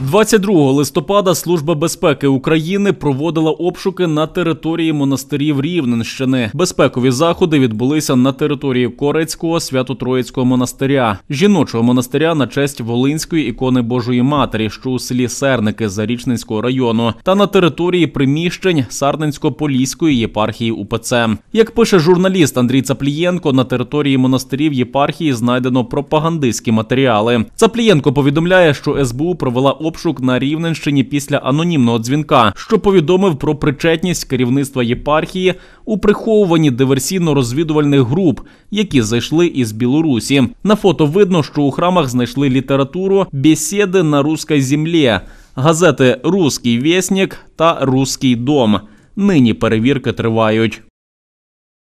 22 листопада служба безпеки України проводила обшуки на території монастирів Рівненщини. Безпекові заходи відбулися на території Корецького свято-троїцького монастиря, жіночого монастиря на честь Волинської ікони Божої Матері, що у селі Серники Зарічненського району, та на території приміщень Сарненсько-Поліської єпархії УПЦ. Як пише журналіст Андрій Цаплієнко, на території монастирів єпархії знайдено пропагандистські матеріали. Цаплієнко повідомляє, що СБУ провела обшук на Рівненщині після анонімного дзвінка, що повідомив про причетність керівництва єпархії у приховуванні диверсійно-розвідувальних груп, які зайшли із Білорусі. На фото видно, що у храмах знайшли літературу «Бесіди на руській землі, газети Руський вєснік» та Руський дом. Нині перевірки тривають.